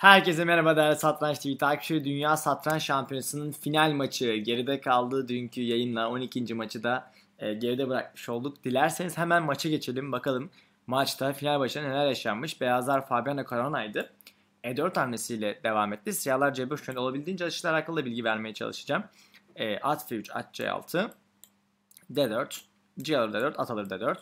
Herkese merhaba değerli Satranç TV takipçileri. Dünya Satranç Şampiyonası'nın final maçı geride kaldı. Dünkü yayınla 12. maçı da e, geride bırakmış olduk. Dilerseniz hemen maça geçelim bakalım. Maçta final maçında neler yaşanmış. Beyazlar Fabiano Carona'ydı. E4 hamlesiyle devam etti. Siyahlar C5 yönünde olabildiğince açılar hakkında bilgi vermeye çalışacağım. E, at F3, at C6, D4, C alır D4, at alır D4.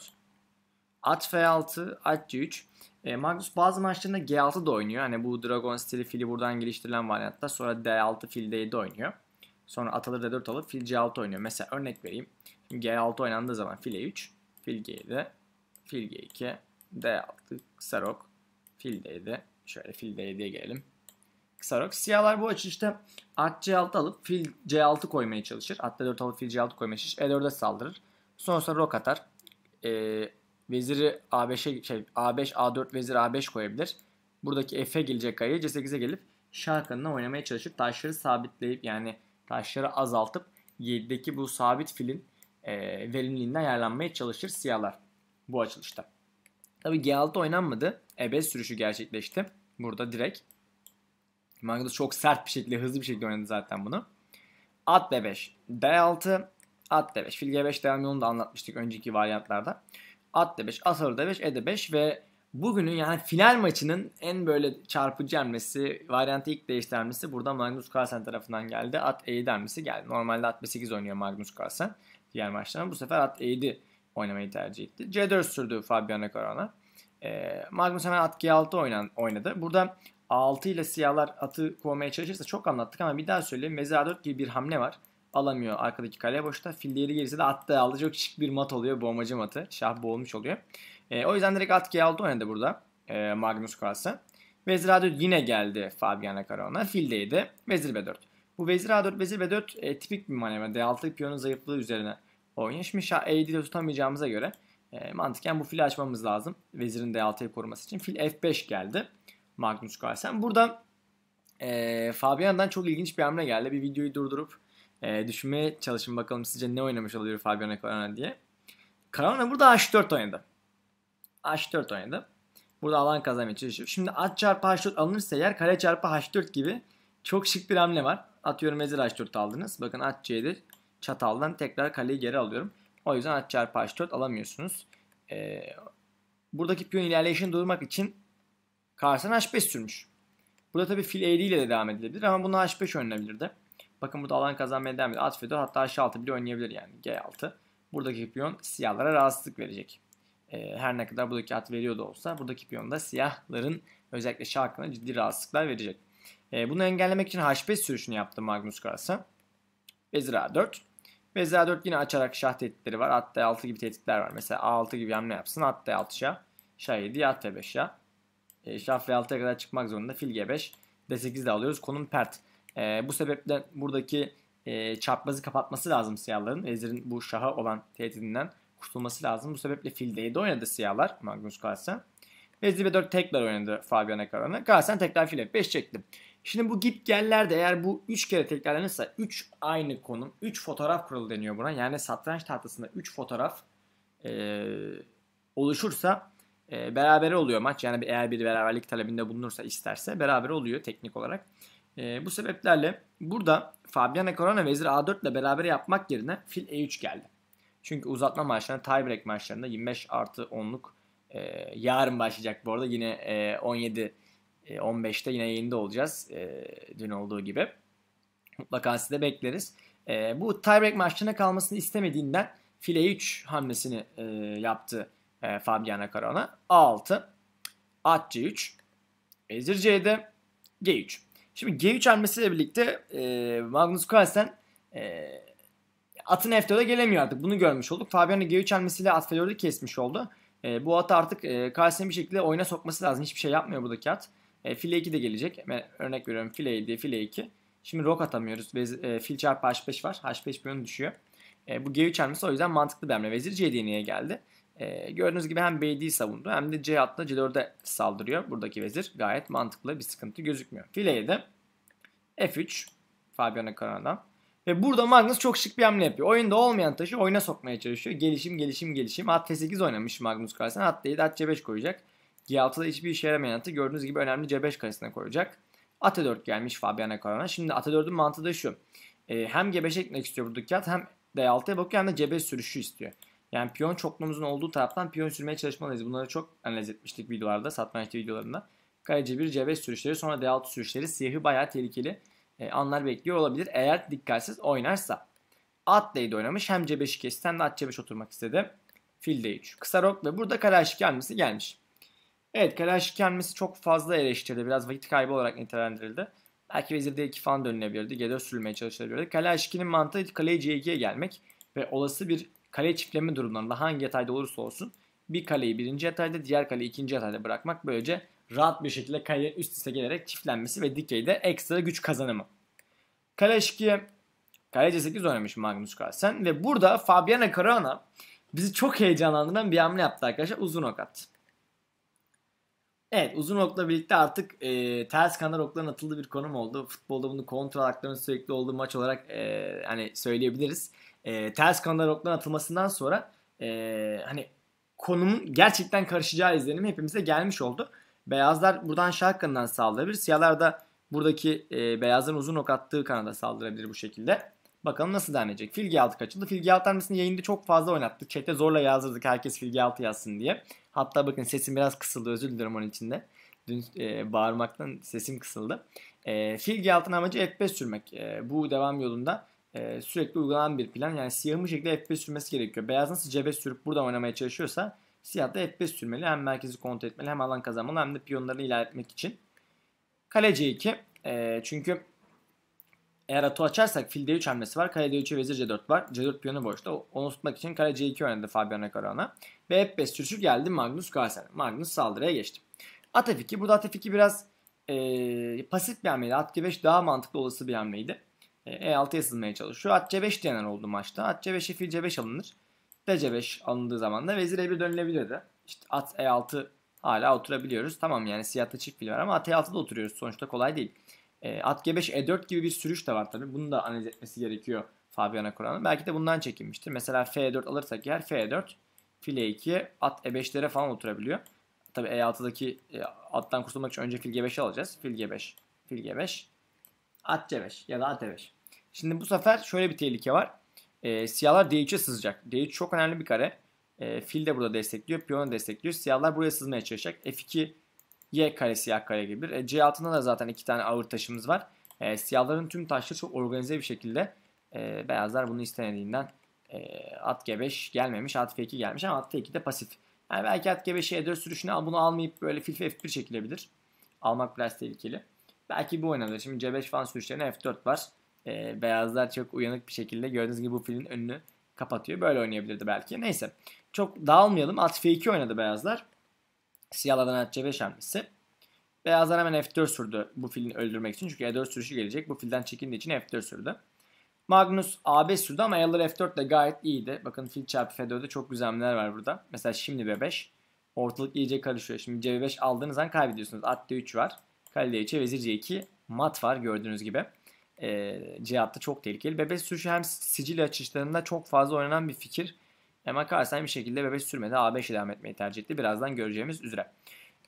At F6, at c 3 E, Magnus bazı maçlarında G6 da oynuyor. Hani bu Dragon stili fili buradan geliştirilen varyantta. Sonra D6 fil D7 oynuyor. Sonra at alır D4 alıp fil C6 oynuyor. Mesela örnek vereyim. G6 oynandığı zaman fil E3, fil G7, fil G2, D6, kısa rok, fil D7. Şöyle fil D7'ye gelelim. Kısa rok. Siyahlar bu açışta at C6 alıp fil C6 koymaya çalışır. At D4 alıp fil C6 koymaya çalışır. E4'e saldırır. Sonra, sonra rok atar. E, veziri A5'e şey A5 A4 veziri A5 koyabilir. Buradaki F'e gelecek kayı C8'e gelip şahkanına oynamaya çalışıp taşları sabitleyip yani taşları azaltıp 7'deki bu sabit filin e, verimliliğinden yararlanmaya çalışır siyahlar bu açılışta. Tabi G6 oynanmadı. E5 sürüşü gerçekleşti. Burada direkt. Magnus çok sert bir şekilde hızlı bir şekilde oynadı zaten bunu. At B5. D6. At D5. Fil G5 devam yolunu da anlatmıştık önceki varyantlarda at de 5, asarı da 5, e de 5 ve bugünün yani final maçının en böyle çarpıcı hamlesi, varyantı ilk değiştirmesi burada Magnus Carlsen tarafından geldi. At E7 geldi. Normalde at B8 oynuyor Magnus Carlsen diğer maçlarda Bu sefer at eydi oynamayı tercih etti. C4 sürdü Fabiano Corona. E, Magnus hemen at G6 oynadı. Burada A6 ile siyahlar atı kovmaya çalışırsa çok anlattık ama bir daha söyleyeyim. Meza 4 gibi bir hamle var alamıyor. Arkadaki kale boşta. Fil değeri gelirse de attı aldı. Çok şık bir mat oluyor. Boğmacı matı. Şah boğulmuş oluyor. E, o yüzden direkt at aldı oynadı burada. E, Magnus Carlsen. Vezir A4 yine geldi Fabiana Karo'na fildeydi Vezir B4. Bu vezir A4, vezir B4 e, tipik bir manevra. D6 piyonun zayıflığı üzerine oynuyor. Şimdi şah E7'de tutamayacağımıza göre e, mantıken bu fili açmamız lazım. Vezirin D6'yı koruması için. Fil F5 geldi. Magnus Carlsen. Burada e, Fabian'dan çok ilginç bir hamle geldi. Bir videoyu durdurup e, düşünmeye çalışın bakalım sizce ne oynamış olabilir Fabiano Carona diye. Carona burada H4 oynadı. H4 oynadı. Burada alan kazanmaya çalışıyor. Şimdi at çarpı H4 alınırsa eğer kare çarpı H4 gibi çok şık bir hamle var. Atıyorum ezir H4 aldınız. Bakın at C7 çataldan tekrar kaleyi geri alıyorum. O yüzden at çarpı H4 alamıyorsunuz. Ee, buradaki piyon ilerleyişini durmak için Karsan H5 sürmüş. Burada tabi fil eğriyle de devam edilebilir ama bunu H5 oynanabilirdi. Bakın burada alan kazanmaya devam ediyor. At F4 hatta H6 bile oynayabilir yani G6. Buradaki piyon siyahlara rahatsızlık verecek. E, her ne kadar buradaki at veriyor da olsa buradaki piyon da siyahların özellikle şah ciddi rahatsızlıklar verecek. E, bunu engellemek için H5 sürüşünü yaptı Magnus Carlsen. Vezir A4. Vezir A4 yine açarak şah tehditleri var. At D6 gibi tehditler var. Mesela A6 gibi hamle yapsın. At D6 şah. Şah 7, at D5 şah. E, şah F6'ya kadar çıkmak zorunda. Fil G5. D8 de alıyoruz. Konum pert. E, bu sebepten buradaki e, çarpmazı kapatması lazım siyahların. Vezir'in bu şaha olan tehdidinden kurtulması lazım. Bu sebeple fil de oynadı siyahlar Magnus Carlsen. Vezir B4 tekrar oynadı Fabiana Karan'a. Carlsen tekrar fil 5 çekti. Şimdi bu git gellerde eğer bu 3 kere tekrarlanırsa 3 aynı konum, 3 fotoğraf kuralı deniyor buna. Yani satranç tahtasında 3 fotoğraf e, oluşursa e, berabere oluyor maç. Yani eğer bir beraberlik talebinde bulunursa isterse beraber oluyor teknik olarak. E, bu sebeplerle burada Fabiana Coronavez'i A4 ile beraber yapmak yerine fil E3 geldi. Çünkü uzatma maçlarında tiebreak maçlarında 25 artı 10'luk e, yarın başlayacak bu arada yine e, 17 e, 15'te yine yayında olacağız e, dün olduğu gibi. Mutlaka sizi bekleriz. E, bu tiebreak maçlarına kalmasını istemediğinden fil e 3 hamlesini e, yaptı e, Fabiana Carona. A6, at C3, vezir C7, G3. Şimdi G3 hamlesiyle birlikte e, Magnus Carlsen e, atın F4'e gelemiyor artık. Bunu görmüş olduk. Fabiano G3 hamlesiyle at F4'ü kesmiş oldu. E, bu atı artık e, Carlsen'in bir şekilde oyuna sokması lazım. Hiçbir şey yapmıyor buradaki at. E, file 2 de gelecek. Ben örnek veriyorum file 7, file 2. Şimdi rok atamıyoruz. Vez, e, fil çarpı H5 var. H5 bir düşüyor. E, bu G3 hamlesi o yüzden mantıklı bir hamle. Vezir C7'ye geldi. E, gördüğünüz gibi hem B.D savundu hem de C atla C4'e saldırıyor. Buradaki vezir gayet mantıklı bir sıkıntı gözükmüyor. File 7. F3. Fabiano Canada. Ve burada Magnus çok şık bir hamle yapıyor. Oyunda olmayan taşı oyuna sokmaya çalışıyor. Gelişim gelişim gelişim. At T8 oynamış Magnus Carlsen. At D7 at C5 koyacak. G6'da hiçbir işe yaramayan atı gördüğünüz gibi önemli C5 karesine koyacak. At 4 e gelmiş Fabiano Carlsen. Şimdi At 4'ün e mantığı da şu. E, hem G5'e gitmek istiyor buradaki at hem D6'ya bakıyor hem de C5 sürüşü istiyor. Yani piyon çokluğumuzun olduğu taraftan piyon sürmeye çalışmalıyız. Bunları çok analiz etmiştik videolarda, satrançta videolarında. Kale C1, C5 sürüşleri, sonra D6 sürüşleri siyahı bayağı tehlikeli e, anlar bekliyor olabilir. Eğer dikkatsiz oynarsa. At D7 oynamış. Hem C5'i kesti hem de at C5 oturmak istedi. Fil D3. Kısa rokla burada kale H2 hamlesi gelmiş. Evet kale H2 hamlesi çok fazla eleştirildi. Biraz vakit kaybı olarak nitelendirildi. Belki vezir D2 falan dönülebilirdi. G4 sürülmeye çalışılabilirdi. Kale H2'nin mantığı kale C2'ye gelmek ve olası bir kale çiftleme durumlarında hangi yatayda olursa olsun bir kaleyi birinci yatayda diğer kaleyi ikinci yatayda bırakmak böylece rahat bir şekilde kalenin üst üste gelerek çiftlenmesi ve dikeyde ekstra güç kazanımı. Kale eşkiye kale C8 oynamış Magnus Carlsen ve burada Fabiana Caruana bizi çok heyecanlandıran bir hamle yaptı arkadaşlar uzun ok attı. Evet uzun okla birlikte artık e, ters kanar okların atıldığı bir konum oldu. Futbolda bunu kontrol haklarının sürekli olduğu maç olarak e, hani söyleyebiliriz e, ters kanallara atılmasından sonra e, hani konunun gerçekten karışacağı izlenimi hepimize gelmiş oldu. Beyazlar buradan şark kanından saldırabilir. Siyahlar da buradaki e, beyazların uzun ok attığı kanada saldırabilir bu şekilde. Bakalım nasıl devam edecek. Filgi 6 kaçıldı. Filgi 6 hamlesini yayında çok fazla oynattı. Chat'te zorla yazdırdık herkes Filgi 6 yazsın diye. Hatta bakın sesim biraz kısıldı özür dilerim onun içinde. Dün e, bağırmaktan sesim kısıldı. E, Filgi 6'nın amacı F5 sürmek. E, bu devam yolunda e, sürekli uygulanan bir plan. Yani siyahın bu şekilde F5 sürmesi gerekiyor. Beyaz nasıl cebe sürüp buradan oynamaya çalışıyorsa siyah da F5 sürmeli. Hem merkezi kontrol etmeli hem alan kazanmalı hem de piyonlarını ilerletmek için. Kale C2 e, ee, çünkü eğer atı açarsak fil D3 hamlesi var. Kale D3'e vezir C4 var. C4 piyonu boşta. Onu tutmak için kale C2 oynadı Fabiano Caruana. Ve F5 sürüşü geldi Magnus Carlsen. Magnus saldırıya geçti. At F2. Burada At F2 biraz e, pasif bir hamleydi. At G5 daha mantıklı olası bir hamleydi. E6'ya e sızmaya çalışıyor. At C5 denen oldu maçta. At C5'e fil C5 alınır. D C5 alındığı zaman da vezir E1 dönülebilirdi. İşte at E6 hala oturabiliyoruz. Tamam yani siyahta çift fil var ama at E6'da oturuyoruz. Sonuçta kolay değil. E, at G5 E4 gibi bir sürüş de var tabi. Bunu da analiz etmesi gerekiyor Fabiana Kur'an'ın. Belki de bundan çekinmiştir. Mesela F4 e alırsak yer F4 fil E2 at E5'lere falan oturabiliyor. Tabi E6'daki e, attan kurtulmak için önce fil G5 alacağız. Fil G5 fil G5 at C5 ya da at E5. Şimdi bu sefer şöyle bir tehlike var. E, siyahlar D3'e sızacak. D3 çok önemli bir kare. E, fil de burada destekliyor. Piyonu destekliyor. Siyahlar buraya sızmaya çalışacak. F2 Y kare siyah kare gibi. E, C altında da zaten iki tane ağır taşımız var. E, siyahların tüm taşları çok organize bir şekilde. E, beyazlar bunu istemediğinden e, at G5 gelmemiş. At F2 gelmiş ama at F2 de pasif. Yani belki at G5'e E4 sürüşüne bunu almayıp böyle fil F1 çekilebilir. Almak biraz tehlikeli. Belki bu oynanır. Şimdi C5 falan sürüşlerine F4 var e, beyazlar çok uyanık bir şekilde gördüğünüz gibi bu filin önünü kapatıyor. Böyle oynayabilirdi belki. Neyse. Çok dağılmayalım. At F2 oynadı beyazlar. Siyahlardan at C5 hamlesi. Beyazlar hemen F4 sürdü bu filini öldürmek için. Çünkü E4 sürüşü gelecek. Bu filden çekindiği için F4 sürdü. Magnus A5 sürdü ama ayarları F4 de gayet iyiydi. Bakın fil çarpı F4'de çok güzel hamleler var burada. Mesela şimdi B5. Ortalık iyice karışıyor. Şimdi C5 aldığınız an kaybediyorsunuz. At D3 var. Kale D3'e vezir C2 mat var gördüğünüz gibi e, cihatta çok tehlikeli. Bebek sürüşü hem sicil açışlarında çok fazla oynanan bir fikir. Ama Carlsen bir şekilde bebek sürmedi. A5 devam etmeyi tercih etti. Birazdan göreceğimiz üzere.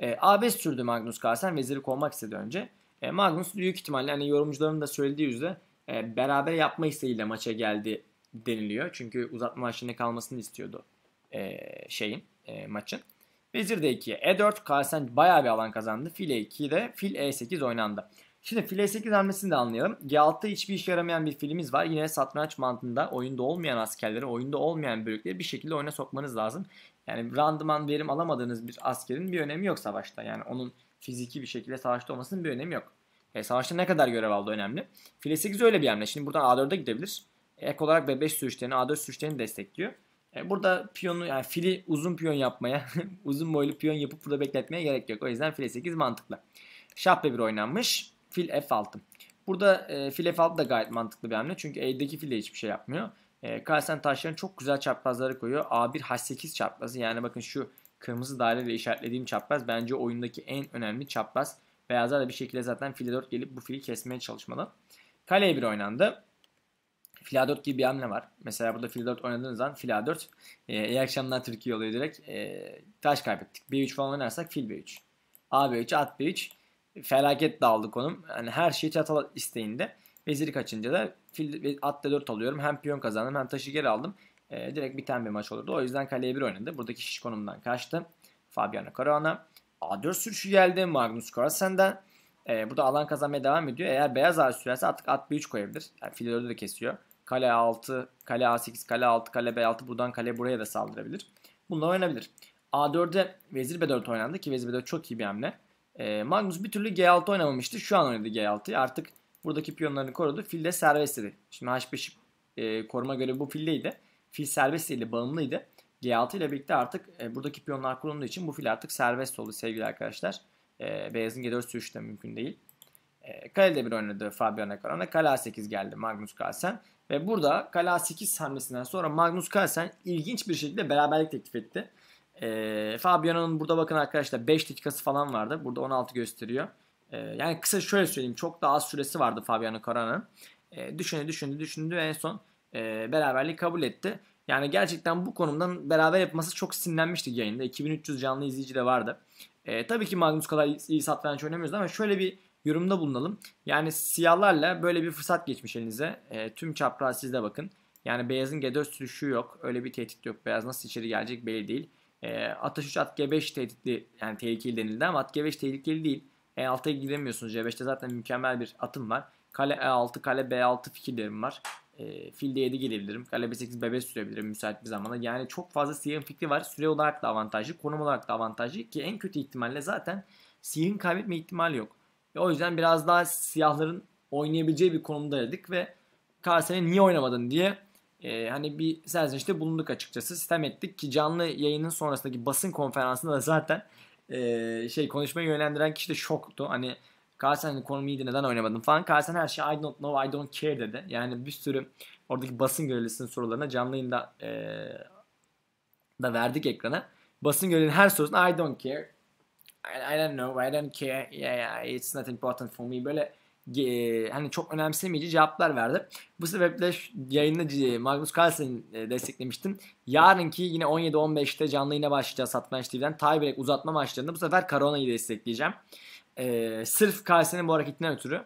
E, A5 sürdü Magnus Carlsen. Veziri konmak istedi önce. E, Magnus büyük ihtimalle hani yorumcuların da söylediği üzere e, beraber yapma isteğiyle maça geldi deniliyor. Çünkü uzatma maçında kalmasını istiyordu e, şeyin e, maçın. Vezir de 2'ye E4. Carlsen bayağı bir alan kazandı. Fil E2'de fil E8 oynandı. Şimdi file 8 hamlesini de anlayalım. G6'da hiçbir işe yaramayan bir filimiz var. Yine satranç mantığında oyunda olmayan askerleri, oyunda olmayan bölükleri bir şekilde oyuna sokmanız lazım. Yani randıman verim alamadığınız bir askerin bir önemi yok savaşta. Yani onun fiziki bir şekilde savaşta olmasının bir önemi yok. E, savaşta ne kadar görev aldı önemli. File 8 öyle bir hamle. Şimdi buradan A4'e gidebilir. Ek olarak B5 sürüşlerini, A4 sürüşlerini destekliyor. E, burada piyonu yani fili uzun piyon yapmaya, uzun boylu piyon yapıp burada bekletmeye gerek yok. O yüzden file 8 mantıklı. Şah B1 oynanmış fil f6. Burada e, fil f6 da gayet mantıklı bir hamle. Çünkü e'deki fil de hiçbir şey yapmıyor. E, Carlsen taşlarını çok güzel çaprazları koyuyor. A1 H8 çaprazı. Yani bakın şu kırmızı daireyle işaretlediğim çapraz bence oyundaki en önemli çapraz. Beyazlar da bir şekilde zaten file 4 gelip bu fili kesmeye çalışmalı. Kale 1 oynandı. Fil A4 gibi bir hamle var. Mesela burada fil 4 oynadığınız zaman fil A4 e, iyi akşamlar Türkiye oluyor direkt. E, taş kaybettik. B3 falan oynarsak fil B3. A B3, at B3 felaket dağıldı konum. Yani her şey çatal isteğinde. Veziri kaçınca da fil, at 4 alıyorum. Hem piyon kazandım hem taşı geri aldım. E, direkt biten bir maç olurdu. O yüzden kaleye 1 oynadı. Buradaki şiş konumdan kaçtı. Fabiano Caruana. A4 sürüşü geldi Magnus Carlsen'den. E, ee, burada alan kazanmaya devam ediyor. Eğer beyaz ağır sürerse artık at B3 koyabilir. Yani fil 4'ü de kesiyor. Kale A6, kale A8, kale A6, kale B6 buradan kale buraya da saldırabilir. Bununla oynayabilir. A4'e vezir B4 oynandı ki vezir B4 çok iyi bir hamle. E, Magnus bir türlü G6 oynamamıştı. Şu an oynadı G6'yı. Artık buradaki piyonlarını korudu. Fil de serbest dedi. Şimdi H5 e, koruma göre bu fildeydi. Fil serbest ile bağımlıydı. G6 ile birlikte artık e, buradaki piyonlar kurulduğu için bu fil artık serbest oldu sevgili arkadaşlar. E, beyazın G4 sürüşü de mümkün değil. E, kalede bir oynadı Fabian Akarana. Kale A8 geldi Magnus Carlsen. Ve burada kale A8 hamlesinden sonra Magnus Carlsen ilginç bir şekilde beraberlik teklif etti. E, Fabiano'nun burada bakın arkadaşlar 5 dakikası falan vardı. Burada 16 gösteriyor. E, yani kısa şöyle söyleyeyim. Çok daha az süresi vardı Fabiano Carana'nın. E, düşündü düşündü düşündü en son e, beraberliği kabul etti. Yani gerçekten bu konumdan beraber yapması çok sinirlenmişti yayında. 2300 canlı izleyici de vardı. E, tabii ki Magnus kadar iyi, iyi satranç oynamıyoruz ama şöyle bir yorumda bulunalım. Yani siyahlarla böyle bir fırsat geçmiş elinize. E, tüm çapraz sizde bakın. Yani beyazın G4 sürüşü yok. Öyle bir tehdit yok. Beyaz nasıl içeri gelecek belli değil. E, Ateş 3 at G5 tehditli yani tehlikeli denildi ama at G5 tehlikeli değil. E6'ya gidemiyorsunuz. C5'te zaten mükemmel bir atım var. Kale E6, kale B6 fikirlerim var. E, fil D7 gelebilirim. Kale B8, B5 sürebilirim müsait bir zamanda. Yani çok fazla siyahın fikri var. Süre olarak da avantajlı, konum olarak da avantajlı. Ki en kötü ihtimalle zaten siyahın kaybetme ihtimali yok. Ve o yüzden biraz daha siyahların oynayabileceği bir konumda dedik ve Carlsen'e niye oynamadın diye e, hani bir serzenişte bulunduk açıkçası. Sistem ettik ki canlı yayının sonrasındaki basın konferansında da zaten e, şey konuşmayı yönlendiren kişi de şoktu. Hani Carlsen'in hani konumuydu neden oynamadın falan. Carlsen her şey I don't know I don't care dedi. Yani bir sürü oradaki basın görevlisinin sorularına canlı yayında e, da verdik ekrana. Basın görevlinin her sorusuna I don't care. I, I don't know, I don't care. Yeah, yeah, it's not important for me. Böyle e, hani çok önemsemeyici cevaplar verdi. Bu sebeple yayında Magnus Carlsen'i e, desteklemiştim. Yarınki yine 17-15'te canlı yine başlayacağız Satranç TV'den. Tiebreak uzatma maçlarında bu sefer Carona'yı destekleyeceğim. E, sırf Carlsen'in bu hareketinden ötürü.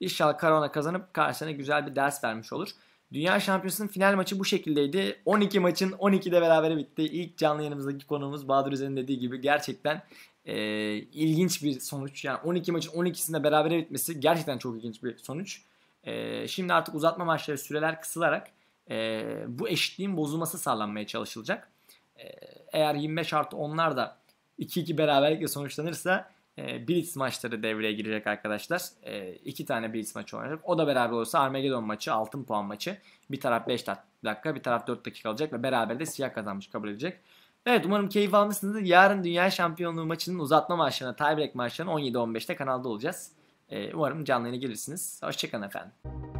İnşallah Carona kazanıp Carlsen'e güzel bir ders vermiş olur. Dünya Şampiyonası'nın final maçı bu şekildeydi. 12 maçın 12'de beraber bitti. İlk canlı yayınımızdaki konuğumuz Bahadır Özen'in dediği gibi gerçekten e, ilginç bir sonuç. Yani 12 maçın 12'sinde berabere bitmesi gerçekten çok ilginç bir sonuç. E, şimdi artık uzatma maçları süreler kısılarak e, bu eşitliğin bozulması sağlanmaya çalışılacak. E, eğer 25 artı onlar da 2-2 beraberlikle sonuçlanırsa e, Blitz maçları devreye girecek arkadaşlar. E, iki tane Blitz maçı oynanacak. O da beraber olursa Armageddon maçı, altın puan maçı. Bir taraf 5 dakika, bir taraf 4 dakika alacak ve beraber de siyah kazanmış kabul edecek. Evet umarım keyif almışsınızdır. Yarın Dünya Şampiyonluğu maçının uzatma maçlarına, tiebreak maçlarına 17-15'te kanalda olacağız. Ee, umarım canlı yayına gelirsiniz. Hoşçakalın efendim.